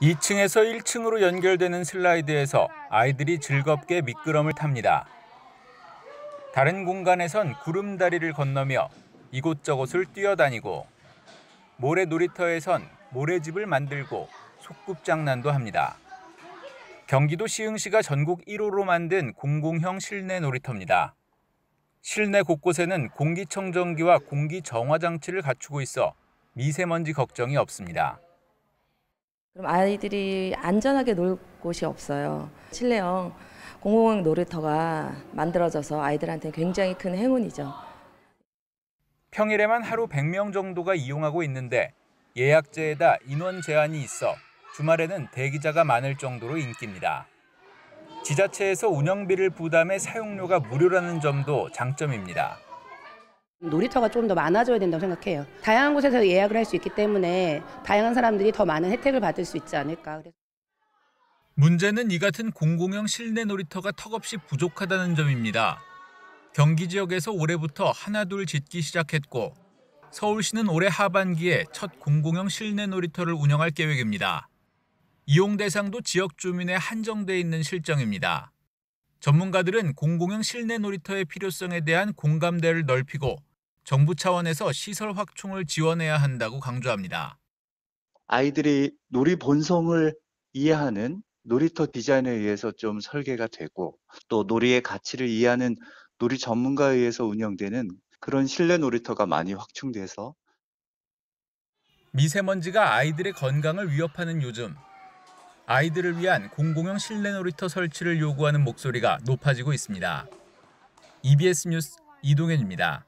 2층에서 1층으로 연결되는 슬라이드에서 아이들이 즐겁게 미끄럼을 탑니다. 다른 공간에선 구름다리를 건너며 이곳저곳을 뛰어다니고 모래 놀이터에선 모래집을 만들고 속꿉장난도 합니다. 경기도 시흥시가 전국 1호로 만든 공공형 실내 놀이터입니다. 실내 곳곳에는 공기청정기와 공기정화 장치를 갖추고 있어 미세먼지 걱정이 없습니다. 그럼 아이들이 안전하게 놀 곳이 없어요. 칠레형 공공형 놀이터가 만들어져서 아이들한테 굉장히 큰 행운이죠. 평일에만 하루 100명 정도가 이용하고 있는데 예약제에다 인원 제한이 있어 주말에는 대기자가 많을 정도로 인기입니다. 지자체에서 운영비를 부담해 사용료가 무료라는 점도 장점입니다. 놀이터가 좀 더 많아져야 된다고 생각해요. 다양한 곳에서 예약을 할 수 있기 때문에 다양한 사람들이 더 많은 혜택을 받을 수 있지 않을까. 문제는 이 같은 공공형 실내 놀이터가 턱없이 부족하다는 점입니다. 경기 지역에서 올해부터 하나둘 짓기 시작했고 서울시는 올해 하반기에 첫 공공형 실내 놀이터를 운영할 계획입니다. 이용 대상도 지역 주민에 한정돼 있는 실정입니다. 전문가들은 공공형 실내 놀이터의 필요성에 대한 공감대를 넓히고 정부 차원에서 시설 확충을 지원해야 한다고 강조합니다. 아이들이 놀이 본성을 이해하는 놀이터 디자인에 의해서 좀 설계가 되고 또 놀이의 가치를 이해하는 놀이 전문가에 의해서 운영되는 그런 실내 놀이터가 많이 확충돼서 미세먼지가 아이들의 건강을 위협하는 요즘 아이들을 위한 공공형 실내 놀이터 설치를 요구하는 목소리가 높아지고 있습니다. EBS 뉴스 이동현입니다.